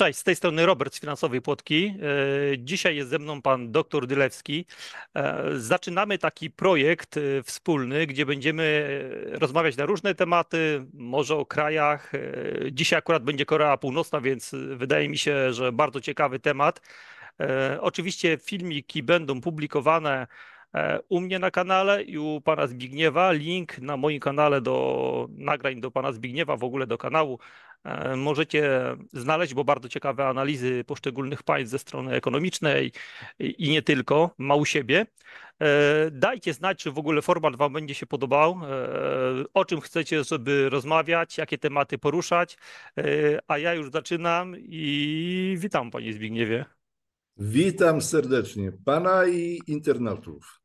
Cześć, z tej strony Robert z Finansowej Płotki. E, dzisiaj jest ze mną pan dr Dylewski. E, zaczynamy taki projekt e, wspólny, gdzie będziemy rozmawiać na różne tematy, może o krajach. Dzisiaj akurat będzie Korea Północna, więc wydaje mi się, że bardzo ciekawy temat. Oczywiście filmiki będą publikowane E, u mnie na kanale i u pana Zbigniewa. Link na moim kanale do nagrań do pana Zbigniewa, w ogóle do kanału e, możecie znaleźć, bo bardzo ciekawe analizy poszczególnych państw ze strony ekonomicznej i nie tylko ma u siebie. E, dajcie znać, czy w ogóle format Wam będzie się podobał, o czym chcecie, żeby rozmawiać, jakie tematy poruszać. A ja już zaczynam i witam Panie Zbigniewie. Witam serdecznie Pana i internautów.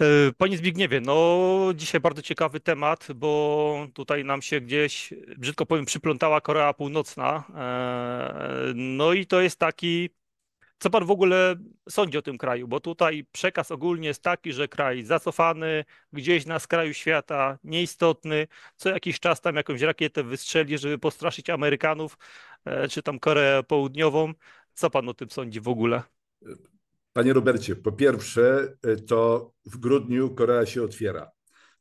E, panie Zbigniewie, no dzisiaj bardzo ciekawy temat, bo tutaj nam się gdzieś, brzydko powiem, przyplątała Korea Północna. E, no i to jest taki, co pan w ogóle sądzi o tym kraju? Bo tutaj przekaz ogólnie jest taki, że kraj zacofany, gdzieś na skraju świata, nieistotny, co jakiś czas tam jakąś rakietę wystrzeli, żeby postraszyć Amerykanów e, czy tam Koreę Południową. Co pan o tym sądzi w ogóle? Panie Robercie, po pierwsze, y, to w grudniu Korea się otwiera.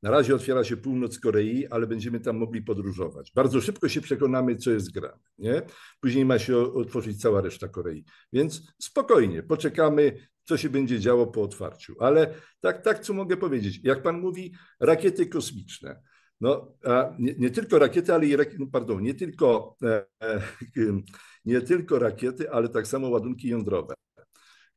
Na razie otwiera się północ Korei, ale będziemy tam mogli podróżować. Bardzo szybko się przekonamy, co jest grane. Nie? Później ma się otworzyć cała reszta Korei. Więc spokojnie, poczekamy, co się będzie działo po otwarciu. Ale tak, tak co mogę powiedzieć. Jak pan mówi, rakiety kosmiczne. No, nie, nie, tylko rakiety, ale i rakiety, no, pardon, nie tylko, e, e, nie tylko rakiety, ale tak samo ładunki jądrowe.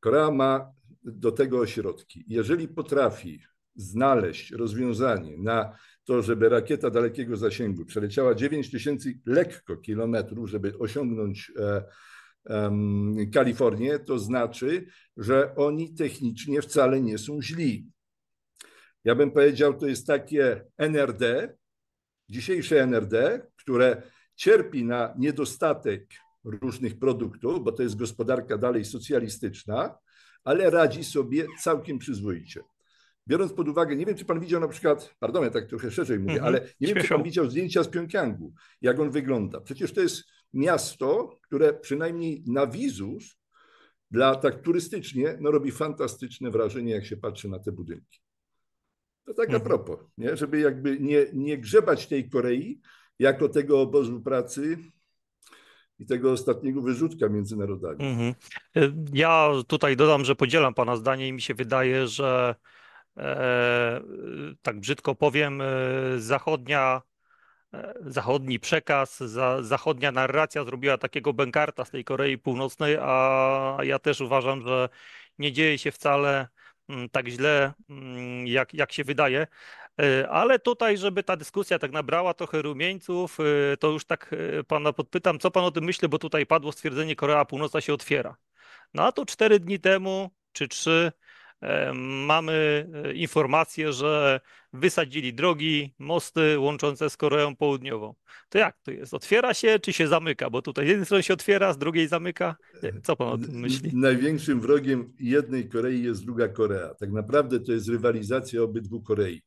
Korea ma do tego ośrodki. Jeżeli potrafi znaleźć rozwiązanie na to, żeby rakieta dalekiego zasięgu przeleciała 9000 lekko kilometrów, żeby osiągnąć e, Kalifornię, to znaczy, że oni technicznie wcale nie są źli. Ja bym powiedział, to jest takie NRD, dzisiejsze NRD, które cierpi na niedostatek różnych produktów, bo to jest gospodarka dalej socjalistyczna, ale radzi sobie całkiem przyzwoicie. Biorąc pod uwagę, nie wiem, czy pan widział na przykład, pardon, ja tak trochę szerzej mówię, mm -hmm. ale nie Śmieszą. wiem, czy pan widział zdjęcia z Pjongjangu, jak on wygląda. Przecież to jest miasto, które przynajmniej na wizus dla tak turystycznie no, robi fantastyczne wrażenie, jak się patrzy na te budynki. To tak mhm. a propos, nie? żeby jakby nie, nie grzebać tej Korei jako tego obozu pracy, i tego ostatniego wyrzutka między narodami. Mhm. Ja tutaj dodam, że podzielam Pana zdanie i mi się wydaje, że e, tak brzydko powiem, e, zachodnia e, zachodni przekaz, za, zachodnia narracja zrobiła takiego bękarta z tej Korei Północnej, a ja też uważam, że nie dzieje się wcale Mm, tak źle, mm, jak, jak się wydaje. E, ale tutaj, żeby ta dyskusja tak nabrała trochę rumieńców, e, to już tak e, pana podpytam, co pan o tym myśli, bo tutaj padło stwierdzenie Korea Północna się otwiera. No a to cztery dni temu, czy trzy, E, mamy e, informację, że wysadzili drogi, mosty łączące z Koreą Południową. To jak to jest? Otwiera się czy się zamyka? Bo tutaj z jednej strony się otwiera, z drugiej zamyka. Co pan o tym myśli? Największym wrogiem jednej Korei jest druga Korea. Tak naprawdę to jest rywalizacja obydwu Korei.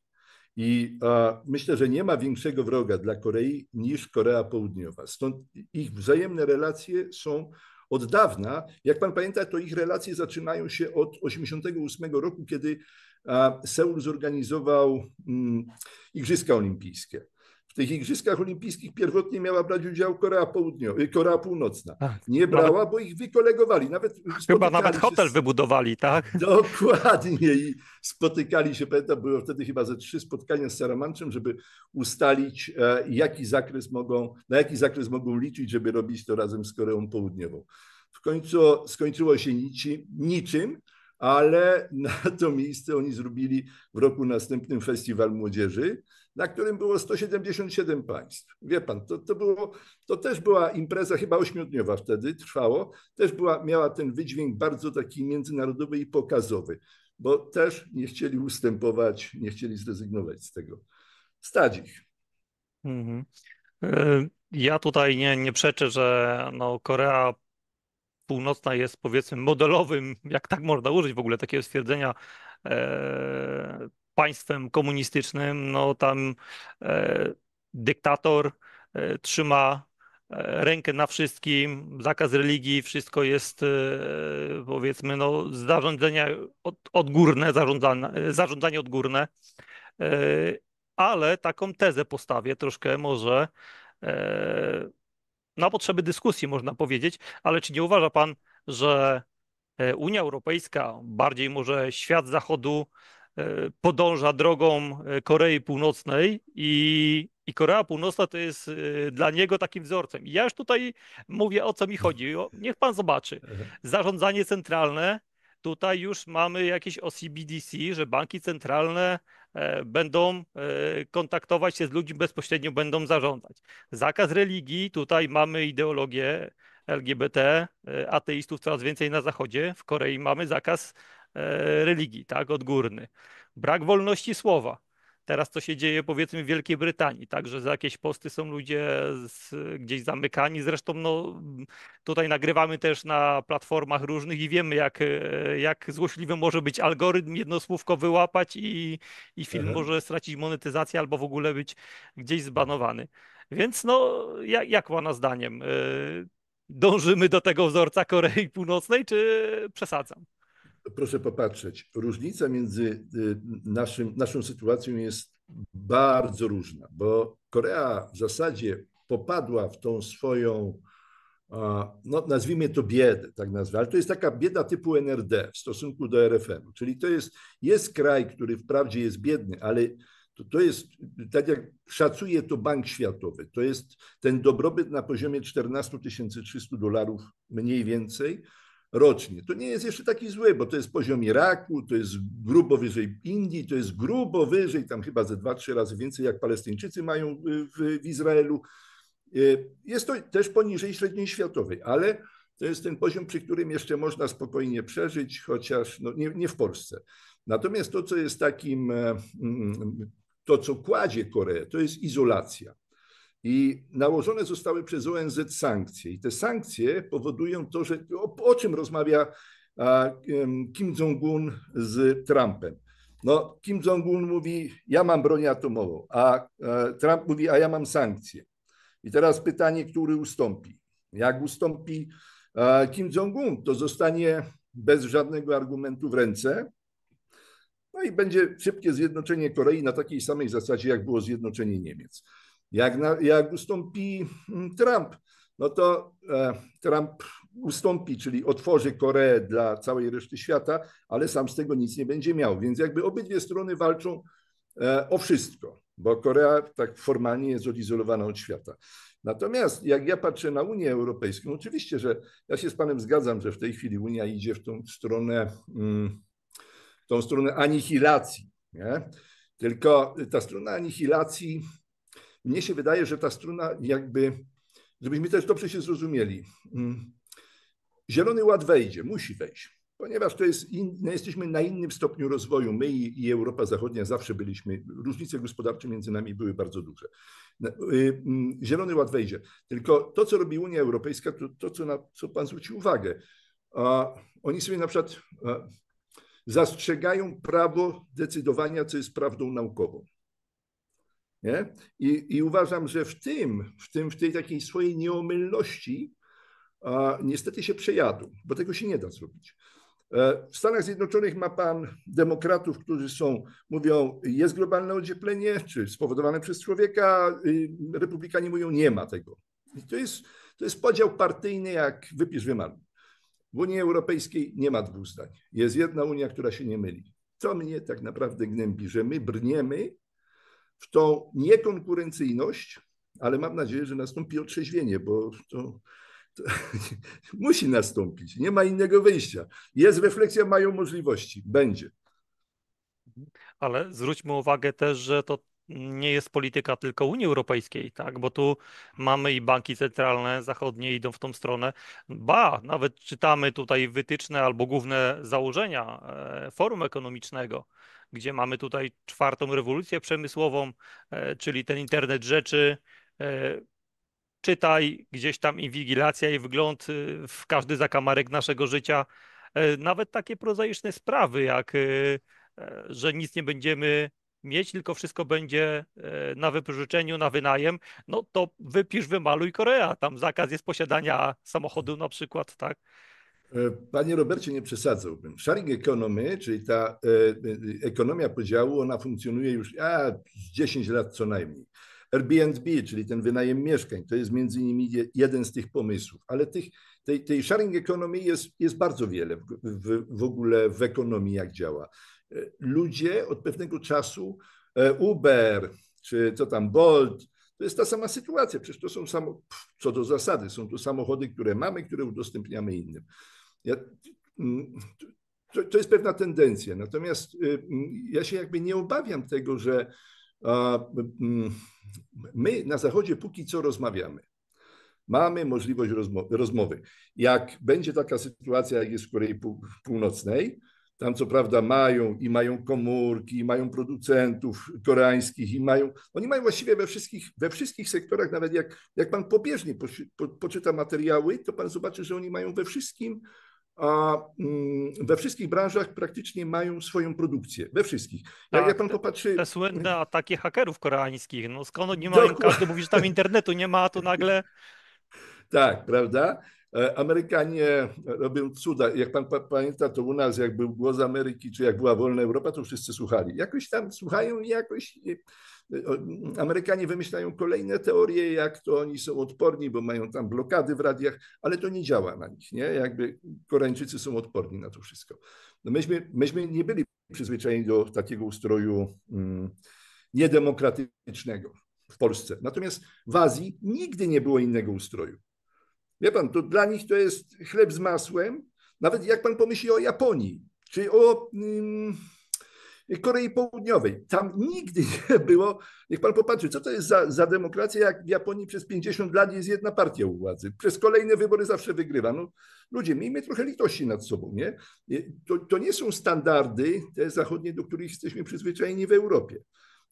I a, myślę, że nie ma większego wroga dla Korei niż Korea Południowa. Stąd ich wzajemne relacje są od dawna. Jak pan pamięta, to ich relacje zaczynają się od 1988 roku, kiedy Seul zorganizował mm, Igrzyska Olimpijskie. W tych Igrzyskach Olimpijskich pierwotnie miała brać udział Korea, Południo, y, Korea Północna. Tak. Nie brała, bo ich wykolegowali. Nawet Chyba nawet hotel z... wybudowali, tak? Dokładnie. I spotykali się, pamiętam, było wtedy chyba ze trzy spotkania z Saramanczem, żeby ustalić, e, jaki zakres mogą, na jaki zakres mogą liczyć, żeby robić to razem z Koreą Południową. W końcu skończyło się nici, niczym, ale na to miejsce oni zrobili w roku następnym Festiwal Młodzieży na którym było 177 państw. Wie pan, to, to, było, to też była impreza chyba ośmiodniowa wtedy, trwało. Też była, miała ten wydźwięk bardzo taki międzynarodowy i pokazowy, bo też nie chcieli ustępować, nie chcieli zrezygnować z tego. Stać ich. Mhm. E, ja tutaj nie, nie przeczę, że no, Korea Północna jest powiedzmy modelowym, jak tak można użyć w ogóle takiego stwierdzenia, e, państwem komunistycznym, no tam e, dyktator e, trzyma e, rękę na wszystkim, zakaz religii, wszystko jest e, powiedzmy no, zarządzenia od, odgórne, zarządzane, zarządzanie odgórne, e, ale taką tezę postawię troszkę może na potrzeby dyskusji można powiedzieć, ale czy nie uważa pan, że Unia Europejska, bardziej może świat Zachodu E, podąża drogą e, Korei Północnej i, i Korea Północna to jest e, dla niego takim wzorcem. ja już tutaj mówię o co mi chodzi. Niech pan zobaczy. Zarządzanie centralne. Tutaj już mamy jakieś OCBDC, że banki centralne będą kontaktować się z ludźmi bezpośrednio, będą zarządzać. Zakaz religii, tutaj mamy ideologię LGBT, ateistów coraz więcej na zachodzie. W Korei mamy zakaz E, religii, tak, odgórny. Brak wolności słowa. Teraz to się dzieje powiedzmy w Wielkiej Brytanii, tak, że za jakieś posty są ludzie z, gdzieś zamykani. Zresztą no, tutaj nagrywamy też na platformach różnych i wiemy, jak, e, jak złośliwy może być algorytm, jedno słówko wyłapać i, i film mhm. może stracić monetyzację albo w ogóle być gdzieś zbanowany. Więc no, jak, jak Pana zdaniem? E, dążymy do tego wzorca Korei Północnej, czy przesadzam? proszę popatrzeć, różnica między y, naszym, naszą sytuacją jest bardzo różna, bo Korea w zasadzie popadła w tą swoją, no nazwijmy to biedę, tak nazwę, ale to jest taka bieda typu NRD w stosunku do RFM. u czyli to jest, jest kraj, który wprawdzie jest biedny, ale to, to jest, tak jak szacuje to Bank Światowy, to jest ten dobrobyt na poziomie 14 300 dolarów mniej więcej, rocznie. To nie jest jeszcze taki zły, bo to jest poziom Iraku, to jest grubo wyżej Indii, to jest grubo wyżej, tam chyba ze dwa, trzy razy więcej jak Palestyńczycy mają y, w, w Izraelu. Y, jest to też poniżej średniej światowej, ale to jest ten poziom, przy którym jeszcze można spokojnie przeżyć, chociaż no nie, nie w Polsce. Natomiast to, co jest takim, e, mm, to co kładzie Koreę, to jest izolacja i nałożone zostały przez ONZ sankcje. I te sankcje powodują to, że o, o czym rozmawia a, Kim Jong-un z Trumpem. No, Kim Jong-un mówi, ja mam broń atomową, a e, Trump mówi, a ja mam sankcje. I teraz pytanie, który ustąpi. Jak ustąpi Kim Jong-un, to zostanie bez żadnego argumentu w ręce. No i będzie szybkie zjednoczenie Korei na takiej samej zasadzie, jak było zjednoczenie Niemiec. Jak, na, jak ustąpi hmm, Trump, no to e, Trump ustąpi, czyli otworzy Koreę dla całej reszty świata, ale sam z tego nic nie będzie miał. Więc jakby obydwie strony walczą e, o wszystko, bo Korea tak formalnie jest odizolowana od świata. Natomiast jak ja patrzę na Unię Europejską, oczywiście, że ja się z Panem zgadzam, że w tej chwili Unia idzie w tą stronę, mm, w tą stronę anihilacji. Nie? Tylko ta strona anihilacji mnie się wydaje, że ta struna jakby, żebyśmy też dobrze się zrozumieli, mm, Zielony Ład wejdzie, musi wejść, ponieważ to jest in, no, jesteśmy na innym stopniu rozwoju. My i, i, Europa Zachodnia zawsze byliśmy, różnice gospodarcze między nami były bardzo duże. No, y, mm, Zielony Ład wejdzie. Tylko to, co robi Unia Europejska, to, to co, na, co Pan zwrócił uwagę. A, oni sobie na przykład a, zastrzegają prawo decydowania, co jest prawdą naukową. Nie? I, I uważam, że w tym, w tym, w tej takiej swojej nieomylności a, niestety się przejadł, bo tego się nie da zrobić. E, w Stanach Zjednoczonych ma pan demokratów, którzy są, mówią, jest globalne ocieplenie, czy spowodowane przez człowieka. Y, republikanie mówią, nie ma tego. I to jest, to jest podział partyjny, jak wypisz wymarł. W Unii Europejskiej nie ma dwóch zdań. Jest jedna Unia, która się nie myli. To mnie tak naprawdę gnębi, że my brniemy w tą niekonkurencyjność, ale mam nadzieję, że nastąpi otrzeźwienie, bo to, to musi nastąpić. Nie ma innego wyjścia. Jest refleksja, mają możliwości. Będzie. Ale zwróćmy uwagę też, że to nie jest polityka tylko Unii Europejskiej, tak? bo tu mamy i banki centralne zachodnie idą w tą stronę. Ba, nawet czytamy tutaj wytyczne albo główne założenia e, forum ekonomicznego, gdzie mamy tutaj czwartą rewolucję przemysłową, e, czyli ten internet rzeczy, e, czytaj gdzieś tam inwigilacja i wygląd w każdy zakamarek naszego życia. Nawet takie prozaiczne sprawy, jak że nic nie będziemy mieć, tylko wszystko będzie e, na wypożyczeniu, na wynajem, no to wypisz, wymaluj Korea. Tam zakaz jest posiadania samochodu na przykład, tak? E, panie Robercie, nie przesadzałbym. Sharing economy, czyli ta e, ekonomia podziału, ona funkcjonuje już a, 10 lat co najmniej. Airbnb, czyli ten wynajem mieszkań, to jest między innymi jeden z tych pomysłów, ale tych, tej, tej sharing economy jest, jest bardzo wiele w, w, w ogóle w ekonomii, jak działa ludzie od pewnego czasu, e, Uber czy co tam, Bolt, to jest ta sama sytuacja. Przecież to są samo, co do zasady, są to samochody, które mamy, które udostępniamy innym. Ja, mm, to, to, jest pewna tendencja. Natomiast y, mm, ja się jakby nie obawiam tego, że mm, my na Zachodzie póki co rozmawiamy. Mamy możliwość rozmowy. Jak będzie taka sytuacja, jak jest w Korei Północnej, tam co prawda mają i mają komórki, i mają producentów koreańskich, i mają. Oni mają właściwie we wszystkich, we wszystkich sektorach, nawet jak, jak pan pobieżnie po, po, poczyta materiały, to pan zobaczy, że oni mają we wszystkim, a mm, we wszystkich branżach praktycznie mają swoją produkcję. We wszystkich. tak, jak pan popatrzy. Te słynne ataki hakerów koreańskich. No skąd nie mają Dokładnie. każdy mówi, że tam internetu nie ma, a to nagle. Tak, prawda? E, Amerykanie e, robią cuda. Jak pan pamięta, to u nas, jak był głos Ameryki, czy jak była wolna Europa, to wszyscy słuchali. Jakoś tam słuchają i jakoś. E, Amerykanie wymyślają kolejne teorie, jak to oni są odporni, bo mają tam blokady w radiach, ale to nie działa na nich, nie? Jakby Koreańczycy są odporni na to wszystko. No myśmy, myśmy nie byli przyzwyczajeni do takiego ustroju mm, niedemokratycznego w Polsce. Natomiast w Azji nigdy nie było innego ustroju. Wie pan, to dla nich to jest chleb z masłem, nawet jak pan pomyśli o Japonii, czyli o Korei Południowej. Tam nigdy nie było, niech pan popatrzy, co to jest za, za demokracja, jak w Japonii przez 50 lat jest jedna partia u władzy. Przez kolejne wybory zawsze wygrywa. No, ludzie, miejmy trochę litości nad sobą, nie? To, to nie są standardy te zachodnie, do których jesteśmy przyzwyczajeni w Europie.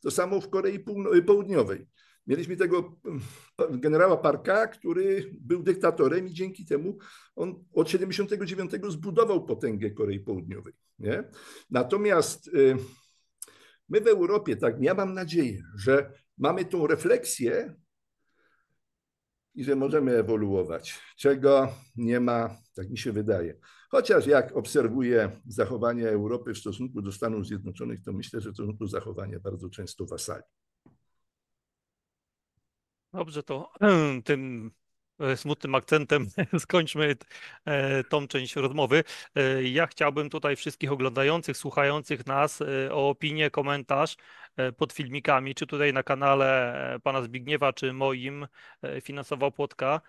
To samo w Korei Południowej. Mieliśmy tego mm, generała Parka, który był dyktatorem i dzięki temu on od 79 zbudował potęgę Korei Południowej. Nie? Natomiast y, my w Europie, tak, ja mam nadzieję, że mamy tą refleksję i że możemy ewoluować, czego nie ma, tak mi się wydaje. Chociaż jak obserwuję zachowanie Europy w stosunku do Stanów Zjednoczonych, to myślę, że to są to zachowania bardzo często wasali. Dobrze, to tym E, smutnym akcentem skończmy e, tą część rozmowy. E, ja chciałbym tutaj wszystkich oglądających, słuchających nas o opinię, komentarz pod filmikami, czy tutaj na kanale pana Zbigniewa, czy moim Finansowa Płotka,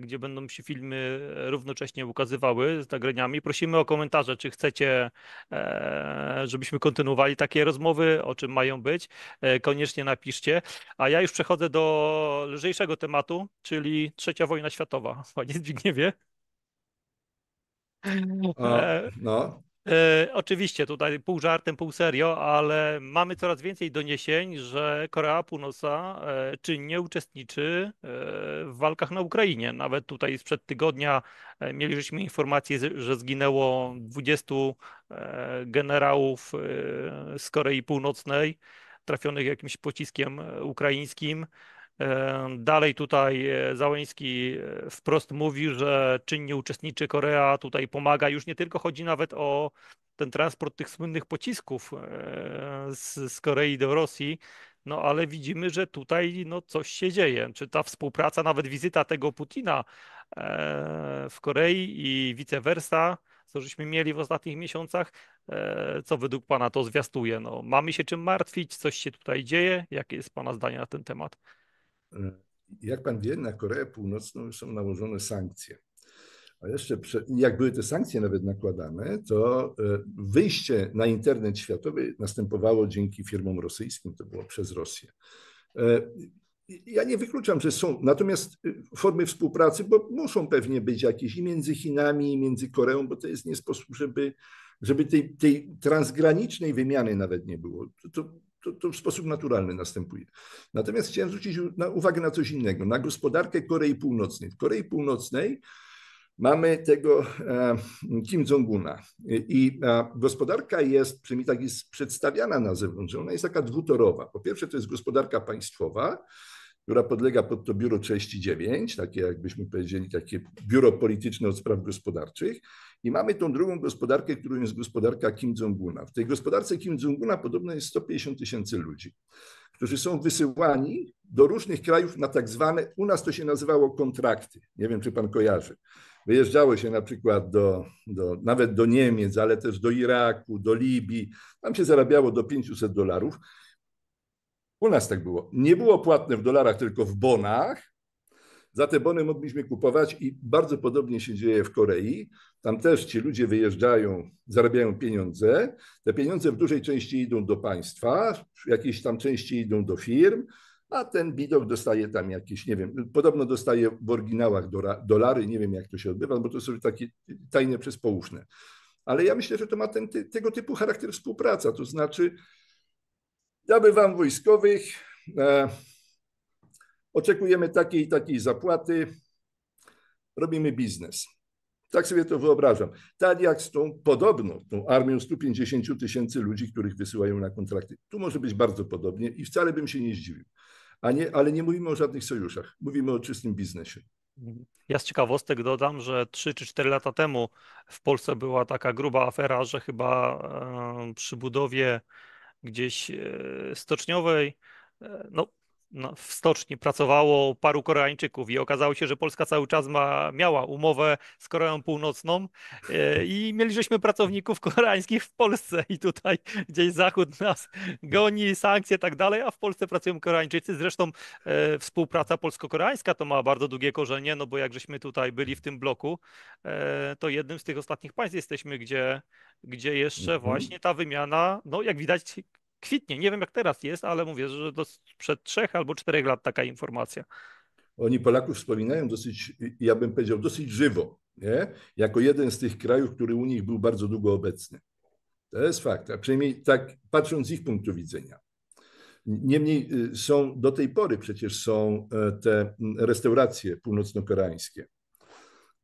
gdzie będą się filmy równocześnie ukazywały z nagraniami. Prosimy o komentarze, czy chcecie, żebyśmy kontynuowali takie rozmowy, o czym mają być. Koniecznie napiszcie. A ja już przechodzę do lżejszego tematu, czyli trzecia trzecia wojna światowa, panie Zbigniewie. O, e, no. E, oczywiście tutaj pół żartem, pół serio, ale mamy coraz więcej doniesień, że Korea Północna e, nie uczestniczy e, w walkach na Ukrainie. Nawet tutaj sprzed tygodnia e, mieliśmy informację, że zginęło 20 e, generałów z Korei Północnej trafionych jakimś pociskiem ukraińskim. Dalej tutaj e, Załoński e, wprost mówi, że czynnie uczestniczy Korea, tutaj pomaga. Już nie tylko chodzi nawet o ten transport tych słynnych pocisków e, z, z Korei do Rosji, no ale widzimy, że tutaj no, coś się dzieje. Czy ta współpraca, nawet wizyta tego Putina w Korei i vice versa, co żeśmy mieli w ostatnich miesiącach, co według Pana to zwiastuje? No, mamy się czym martwić, coś się tutaj dzieje. Jakie jest Pana zdanie na ten temat? Mm, jak pan wie, na Koreę Północną są nałożone sankcje. A jeszcze jak były te sankcje nawet nakładane, to e, wyjście na internet światowy następowało dzięki firmom rosyjskim, to było przez Rosję. E, ja nie wykluczam, że są, natomiast e, formy współpracy, bo muszą pewnie być jakieś i między Chinami, i między Koreą, bo to jest nie sposób, żeby, żeby tej, tej transgranicznej wymiany nawet nie było. To, to to, to, w sposób naturalny następuje. Natomiast chciałem zwrócić uwagę na coś innego, na gospodarkę Korei Północnej. W Korei Północnej mamy tego e, Kim Jong-una i gospodarka jest, przynajmniej tak jest przedstawiana na zewnątrz, ona jest taka dwutorowa. Po pierwsze to jest gospodarka państwowa, która podlega pod to biuro 39, takie jakbyśmy powiedzieli, takie biuro polityczne od spraw gospodarczych. I mamy tą drugą gospodarkę, którą jest gospodarka Kim Jong-una. W tej gospodarce Kim Jong-una podobno jest 150 tysięcy ludzi, którzy są wysyłani do różnych krajów na tak zwane, u nas to się nazywało kontrakty. Nie wiem, czy pan kojarzy. Wyjeżdżało się na przykład do, do, nawet do Niemiec, ale też do Iraku, do Libii. Tam się zarabiało do 500 dolarów. U nas tak było. Nie było płatne w dolarach, tylko w bonach. Za te bony mogliśmy kupować i bardzo podobnie się dzieje w Korei. Tam też ci ludzie wyjeżdżają, zarabiają pieniądze. Te pieniądze w dużej części idą do państwa, w jakiejś tam części idą do firm, a ten bidok dostaje tam jakieś, nie wiem, podobno dostaje w oryginałach dolary, nie wiem jak to się odbywa, bo to są takie tajne przez poufne. Ale ja myślę, że to ma ten, tego typu charakter współpraca, to znaczy wam wojskowych, e, oczekujemy takiej i takiej zapłaty, robimy biznes. Tak sobie to wyobrażam. Tak jak z tą podobną, tą armią 150 tysięcy ludzi, których wysyłają na kontrakty. Tu może być bardzo podobnie i wcale bym się nie zdziwił. A nie, ale nie mówimy o żadnych sojuszach, mówimy o czystym biznesie. Ja z ciekawostek dodam, że 3 czy 4 lata temu w Polsce była taka gruba afera, że chyba e, przy budowie gdzieś e, stoczniowej. E, no, no, w stoczni pracowało paru Koreańczyków i okazało się, że Polska cały czas ma, miała umowę z Koreą Północną e, i mieli żeśmy pracowników koreańskich w Polsce i tutaj gdzieś Zachód nas goni, sankcje i tak dalej, a w Polsce pracują Koreańczycy. Zresztą e, współpraca polsko-koreańska to ma bardzo długie korzenie, no bo jak żeśmy tutaj byli w tym bloku, e, to jednym z tych ostatnich państw jesteśmy, gdzie, gdzie jeszcze mhm. właśnie ta wymiana, no jak widać, kwitnie. Nie wiem jak teraz jest, ale mówię, że do, przed trzech albo czterech lat taka informacja. Oni Polaków wspominają dosyć, ja bym powiedział, dosyć żywo, nie? jako jeden z tych krajów, który u nich był bardzo długo obecny. To jest fakt, a przynajmniej tak patrząc z ich punktu widzenia. Niemniej y, są do tej pory przecież są e, te restauracje północno-koreańskie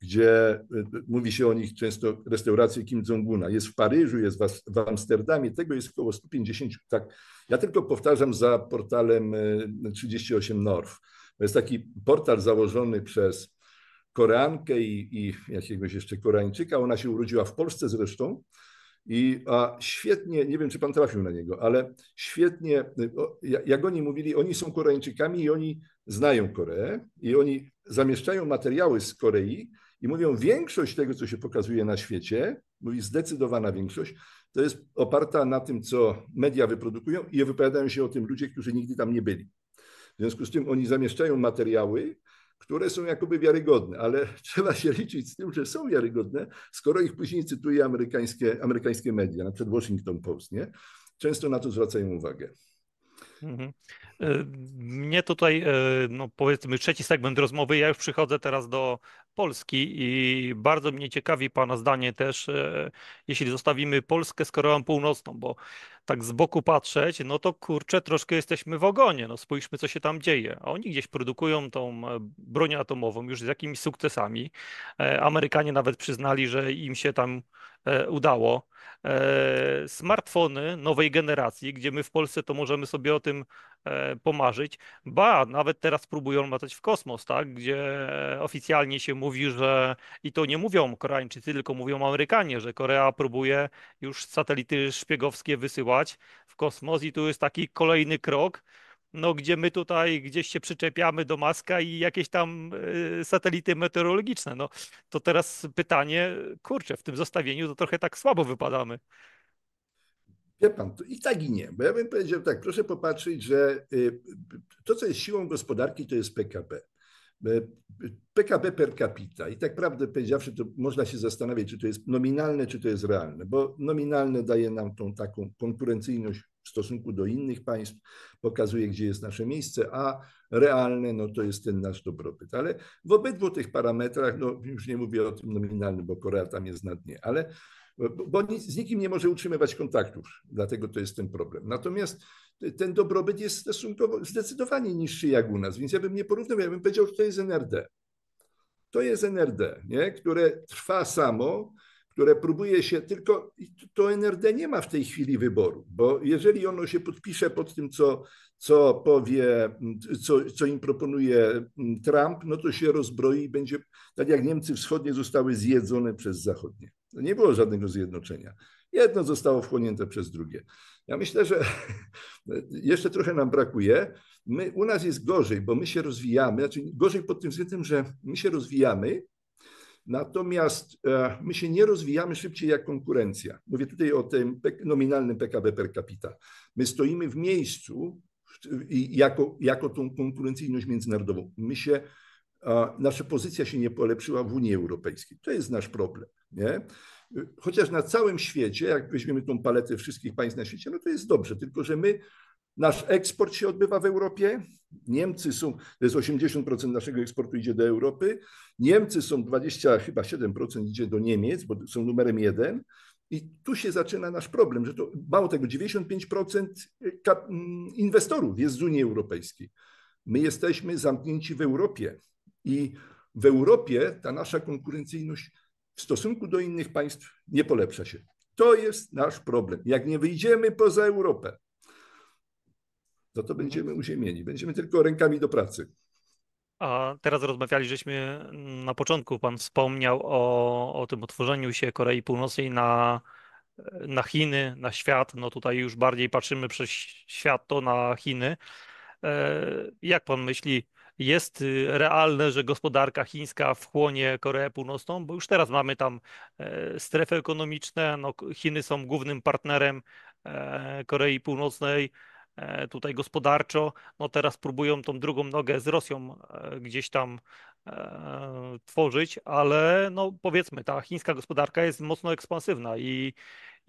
gdzie y, y, mówi się o nich często restauracje Kim Jong-una. Jest w Paryżu, jest w Amsterdamie, tego jest około 150. Tak. Ja tylko powtarzam za portalem 38 y, North. To jest taki portal założony przez Koreankę i, i jakiegoś jeszcze Koreańczyka. Ona się urodziła w Polsce zresztą. I a świetnie, nie wiem czy pan trafił na niego, ale świetnie, jak oni mówili, oni są Koreańczykami i oni znają Koreę i oni zamieszczają materiały z Korei, i mówią, większość tego, co się pokazuje na świecie, mówi zdecydowana większość, to jest oparta na tym, co media wyprodukują i wypowiadają się o tym ludzie, którzy nigdy tam nie byli. W związku z tym oni zamieszczają materiały, które są jakoby wiarygodne, ale trzeba się liczyć z tym, że są wiarygodne, skoro ich później cytuje amerykańskie, amerykańskie media, na przykład Washington Post, nie? Często na to zwracają uwagę. Mhm. E, mnie tutaj, e, no powiedzmy, trzeci segment rozmowy. Ja już przychodzę teraz do Polski i bardzo mnie ciekawi Pana zdanie też, e, jeśli zostawimy Polskę z Koreą Północną, bo tak z boku patrzeć, no to kurczę, troszkę jesteśmy w ogonie, no spójrzmy, co się tam dzieje. oni gdzieś produkują tą e, broń atomową już z jakimiś sukcesami. E, Amerykanie nawet przyznali, że im się tam e, udało. Smartfony nowej generacji, gdzie my w Polsce to możemy sobie o tym E, pomarzyć. Ba, nawet teraz próbują latać w kosmos, tak, gdzie oficjalnie się mówi, że i to nie mówią Koreańczycy, tylko mówią Amerykanie, że Korea próbuje już satelity szpiegowskie wysyłać w kosmos i tu jest taki kolejny krok, no, gdzie my tutaj gdzieś się przyczepiamy do maska i jakieś tam e, satelity meteorologiczne. No, to teraz pytanie, kurczę, w tym zestawieniu to trochę tak słabo wypadamy. Wie pan, i tak i nie, bo ja bym powiedział tak, proszę popatrzeć, że y, to, co jest siłą gospodarki, to jest PKB. PKB y, per capita i tak prawdę powiedziawszy, to można się zastanawiać, czy to jest nominalne, czy to jest realne, bo nominalne daje nam tą taką konkurencyjność w stosunku do innych państw, pokazuje, gdzie jest nasze miejsce, a realne, no to jest ten nasz dobrobyt. Ale w obydwu tych parametrach, no już nie mówię o tym nominalnym, bo Korea tam jest na dnie, ale bo nic, z nikim nie może utrzymywać kontaktów, dlatego to jest ten problem. Natomiast ten dobrobyt jest stosunkowo zdecydowanie niższy jak u nas, więc ja bym nie porównywał, ja bym powiedział, że to jest NRD. To jest NRD, nie? które trwa samo, które próbuje się, tylko to NRD nie ma w tej chwili wyboru, bo jeżeli ono się podpisze pod tym, co, co powie, co, co im proponuje Trump, no to się rozbroi i będzie, tak jak Niemcy wschodnie zostały zjedzone przez zachodnie. Nie było żadnego zjednoczenia. Jedno zostało wchłonięte przez drugie. Ja myślę, że jeszcze trochę nam brakuje. My, u nas jest gorzej, bo my się rozwijamy, znaczy gorzej pod tym względem, że my się rozwijamy, natomiast e, my się nie rozwijamy szybciej jak konkurencja. Mówię tutaj o tym nominalnym PKB per capita. My stoimy w miejscu jako, jako tą konkurencyjność międzynarodową. My się nasza pozycja się nie polepszyła w Unii Europejskiej. To jest nasz problem. Nie? Chociaż na całym świecie, jak weźmiemy tą paletę wszystkich państw na świecie, no to jest dobrze, tylko że my, nasz eksport się odbywa w Europie, Niemcy są, to jest 80% naszego eksportu idzie do Europy, Niemcy są 20, chyba 7% idzie do Niemiec, bo są numerem jeden. I tu się zaczyna nasz problem, że to mało tego, 95% y, mm, inwestorów jest z Unii Europejskiej. My jesteśmy zamknięci w Europie. I w Europie ta nasza konkurencyjność w stosunku do innych państw nie polepsza się. To jest nasz problem. Jak nie wyjdziemy poza Europę, no to będziemy uziemieni, będziemy tylko rękami do pracy. A teraz rozmawiali, żeśmy na początku, pan wspomniał o, o tym otworzeniu się Korei Północnej na, na Chiny, na świat. No tutaj już bardziej patrzymy przez świat to na Chiny. E, jak pan myśli, jest y, realne, że gospodarka chińska wchłonie Koreę Północną, bo już teraz mamy tam e, strefy ekonomiczne. No, Chiny są głównym partnerem e, Korei Północnej e, tutaj gospodarczo. No teraz próbują tą drugą nogę z Rosją gdzieś tam tworzyć, ale no powiedzmy, ta chińska gospodarka jest mocno ekspansywna i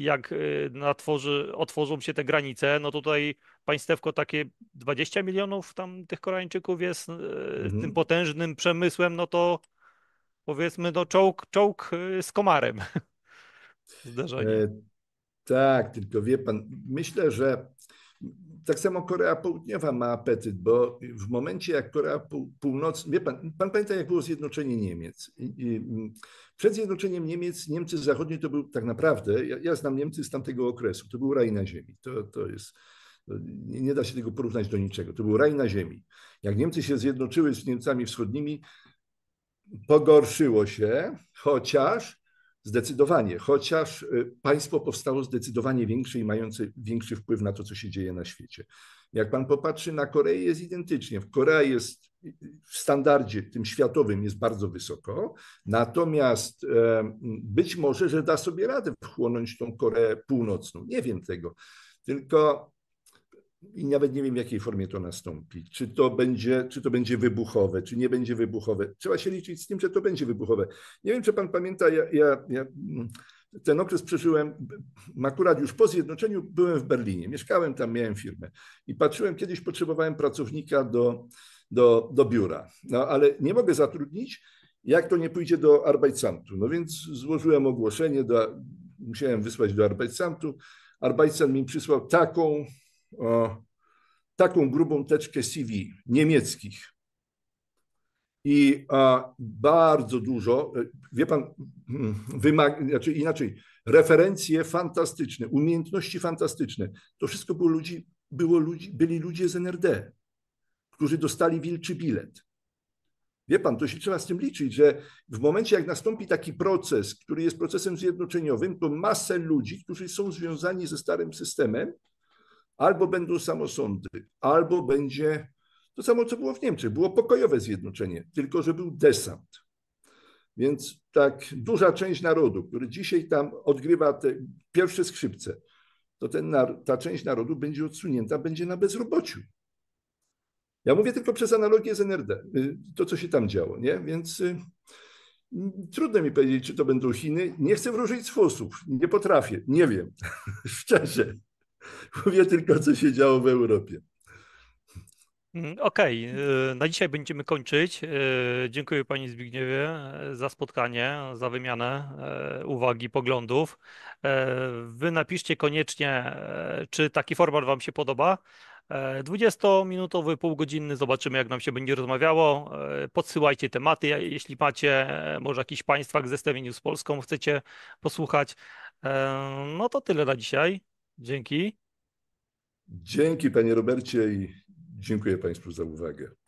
jak y, natworzy, otworzą się te granice, no tutaj państewko takie 20 milionów tam tych Koreańczyków jest y, mhm. tym potężnym przemysłem, no to powiedzmy no czołg, czołg y, z komarem. Zdarzenie. E, tak, tylko wie pan, myślę, że tak samo Korea Południowa ma apetyt, bo w momencie jak Korea Północna, wie pan, pan pamięta jak było zjednoczenie Niemiec. Mm, przed zjednoczeniem Niemiec, Niemcy Zachodnie to był tak naprawdę, ja, ja znam Niemcy z tamtego okresu, to był raj na ziemi. To, to jest, nie da się tego porównać do niczego. To był raj na ziemi. Jak Niemcy się zjednoczyły z Niemcami Wschodnimi, pogorszyło się, chociaż Zdecydowanie, chociaż y, państwo powstało zdecydowanie większe i mające większy wpływ na to, co się dzieje na świecie. Jak pan popatrzy na Koreę, jest identycznie. Korea jest y, y, w standardzie tym światowym jest bardzo wysoko, natomiast e, być może, że da sobie radę wchłonąć tą Koreę Północną. Nie wiem tego. Tylko i nawet nie wiem, w jakiej formie to nastąpi. Czy to, będzie, czy to będzie wybuchowe, czy nie będzie wybuchowe. Trzeba się liczyć z tym, że to będzie wybuchowe. Nie wiem, czy pan pamięta, ja, ja, ja mm, ten okres przeżyłem, akurat już po zjednoczeniu byłem w Berlinie, mieszkałem tam, miałem firmę i patrzyłem, kiedyś potrzebowałem pracownika do, do, do biura, no, ale nie mogę zatrudnić, jak to nie pójdzie do Arbeitsamtu. No więc złożyłem ogłoszenie, do, musiałem wysłać do Arbeitsamtu. Arbeitsam mi przysłał taką o, taką grubą teczkę CV niemieckich. I a, bardzo dużo, e, wie pan, hmm, wymag znaczy inaczej, referencje fantastyczne, umiejętności fantastyczne. To wszystko było ludzi, było ludzi, byli ludzie z NRD, którzy dostali wilczy bilet. Wie pan, to się trzeba z tym liczyć, że w momencie, jak nastąpi taki proces, który jest procesem zjednoczeniowym, to masę ludzi, którzy są związani ze starym systemem, Albo będą samosądy, albo będzie to samo, co było w Niemczech. Było pokojowe zjednoczenie, tylko że był desant. Więc tak duża część narodu, który dzisiaj tam odgrywa te pierwsze skrzypce, to ten, ta część narodu będzie odsunięta, będzie na bezrobociu. Ja mówię tylko przez analogię z NRD, y, to co się tam działo, nie? Więc y, trudno mi powiedzieć, czy to będą Chiny. Nie chcę wróżyć z fosów, nie potrafię, nie wiem, szczerze. Mówię tylko, co się działo w Europie. Mm, okej, okay. na dzisiaj będziemy kończyć. Y, dziękuję Pani Zbigniewie y, za spotkanie, za wymianę y, uwagi, poglądów. Wy napiszcie koniecznie, czy taki format Wam się podoba. 20-minutowy, półgodzinny, zobaczymy jak nam się będzie rozmawiało. Podsyłajcie tematy, jeśli macie może jakiś Państwa w zestawieniu z Polską chcecie posłuchać. No to tyle na dzisiaj. Dzięki. Dzięki, panie Robercie, i dziękuję państwu za uwagę.